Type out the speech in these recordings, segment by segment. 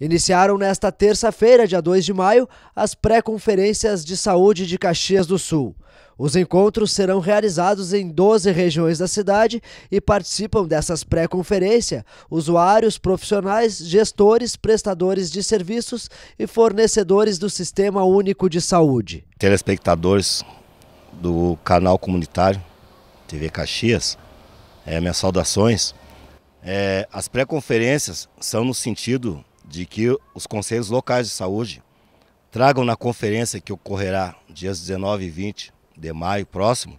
Iniciaram nesta terça-feira, dia 2 de maio, as pré-conferências de saúde de Caxias do Sul. Os encontros serão realizados em 12 regiões da cidade e participam dessas pré-conferência usuários, profissionais, gestores, prestadores de serviços e fornecedores do Sistema Único de Saúde. Telespectadores do canal comunitário TV Caxias, é, minhas saudações. É, as pré-conferências são no sentido de que os conselhos locais de saúde tragam na conferência que ocorrerá dias 19 e 20 de maio próximo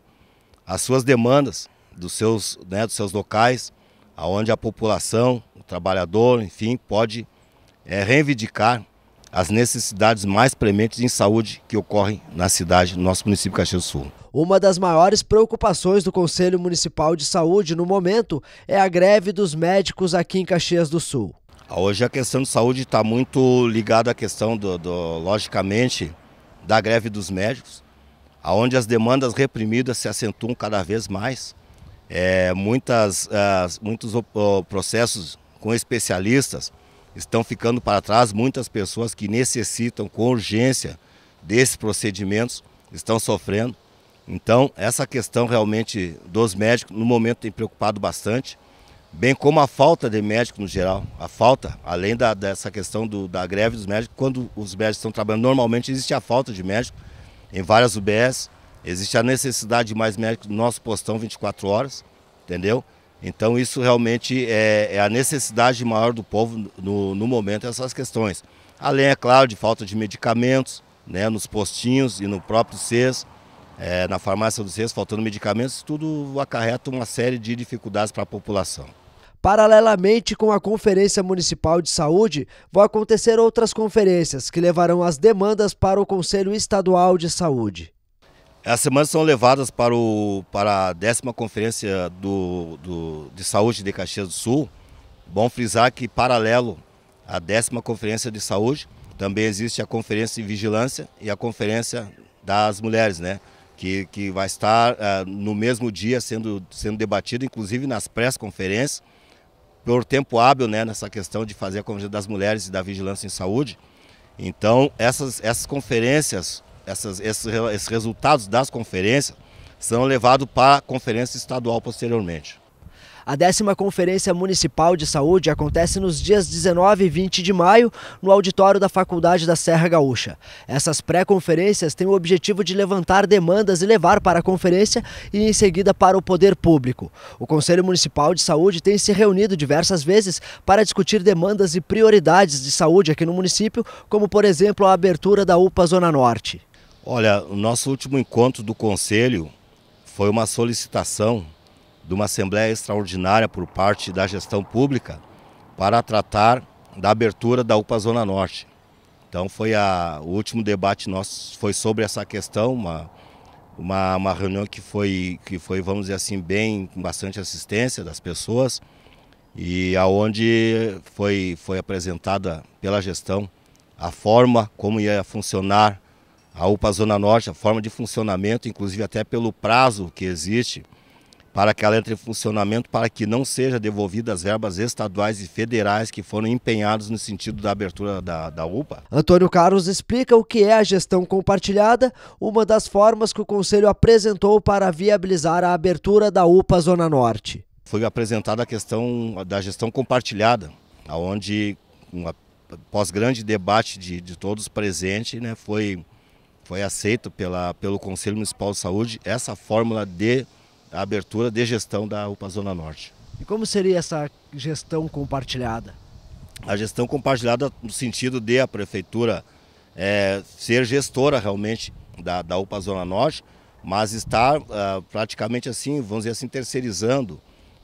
as suas demandas dos seus, né, dos seus locais, aonde a população, o trabalhador, enfim, pode é, reivindicar as necessidades mais prementes em saúde que ocorrem na cidade, no nosso município Caxias do Sul. Uma das maiores preocupações do Conselho Municipal de Saúde no momento é a greve dos médicos aqui em Caxias do Sul. Hoje a questão de saúde está muito ligada à questão, do, do, logicamente, da greve dos médicos, aonde as demandas reprimidas se acentuam cada vez mais. É, muitas, é, muitos processos com especialistas estão ficando para trás, muitas pessoas que necessitam com urgência desses procedimentos estão sofrendo. Então, essa questão realmente dos médicos, no momento, tem preocupado bastante bem como a falta de médico no geral, a falta, além da, dessa questão do, da greve dos médicos, quando os médicos estão trabalhando, normalmente existe a falta de médico em várias UBS, existe a necessidade de mais médicos no nosso postão 24 horas, entendeu? Então isso realmente é, é a necessidade maior do povo no, no momento, essas questões. Além, é claro, de falta de medicamentos, né, nos postinhos e no próprio SES, é, na farmácia dos Cesto, faltando medicamentos, tudo acarreta uma série de dificuldades para a população. Paralelamente com a Conferência Municipal de Saúde, vão acontecer outras conferências que levarão as demandas para o Conselho Estadual de Saúde. As semanas são levadas para, o, para a décima conferência do, do, de saúde de Caxias do Sul. Bom frisar que, paralelo à décima conferência de saúde, também existe a conferência de vigilância e a conferência das mulheres, né? que, que vai estar uh, no mesmo dia sendo, sendo debatido, inclusive nas pré-conferências, por tempo hábil né, nessa questão de fazer a Convenção das Mulheres e da Vigilância em Saúde. Então, essas, essas conferências, essas, esses, esses resultados das conferências, são levados para a conferência estadual posteriormente. A décima Conferência Municipal de Saúde acontece nos dias 19 e 20 de maio, no auditório da Faculdade da Serra Gaúcha. Essas pré-conferências têm o objetivo de levantar demandas e levar para a conferência e, em seguida, para o poder público. O Conselho Municipal de Saúde tem se reunido diversas vezes para discutir demandas e prioridades de saúde aqui no município, como, por exemplo, a abertura da UPA Zona Norte. Olha, o nosso último encontro do Conselho foi uma solicitação de uma Assembleia Extraordinária por parte da gestão pública para tratar da abertura da UPA Zona Norte. Então foi a, o último debate nosso foi sobre essa questão, uma, uma, uma, reunião que foi, que foi, vamos dizer assim, bem, com bastante assistência das pessoas e aonde foi, foi apresentada pela gestão a forma como ia funcionar a UPA Zona Norte, a forma de funcionamento, inclusive até pelo prazo que existe, para que ela entre em funcionamento, para que não seja devolvidas verbas estaduais e federais que foram empenhadas no sentido da abertura da, da UPA. Antônio Carlos explica o que é a gestão compartilhada, uma das formas que o Conselho apresentou para viabilizar a abertura da UPA Zona Norte. Foi apresentada a questão da gestão compartilhada, onde, após grande debate de, de todos presentes, né, foi, foi aceito pela, pelo Conselho Municipal de Saúde essa fórmula de a abertura de gestão da UPA Zona Norte. E como seria essa gestão compartilhada? A gestão compartilhada no sentido de a prefeitura é, ser gestora realmente da, da UPA Zona Norte, mas estar ah, praticamente assim, vamos dizer assim, terceirizando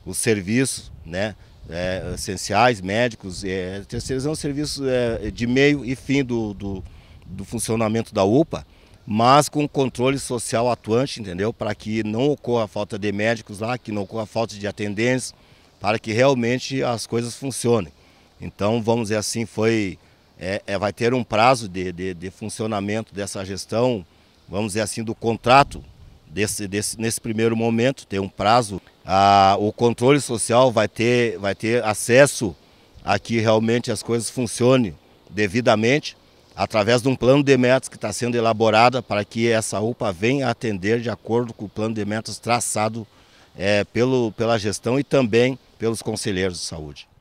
os serviços né, é, essenciais, médicos, é, terceirizando os serviços é, de meio e fim do, do, do funcionamento da UPA, mas com controle social atuante, entendeu? Para que não ocorra falta de médicos lá, que não ocorra falta de atendentes, para que realmente as coisas funcionem. Então, vamos dizer assim, foi, é, é vai ter um prazo de, de, de, funcionamento dessa gestão, vamos dizer assim, do contrato, desse, desse nesse primeiro momento, tem um prazo. Ah, o controle social vai ter, vai ter acesso a que realmente as coisas funcionem devidamente, através de um plano de metas que está sendo elaborado para que essa UPA venha atender de acordo com o plano de metas traçado é, pelo, pela gestão e também pelos conselheiros de saúde.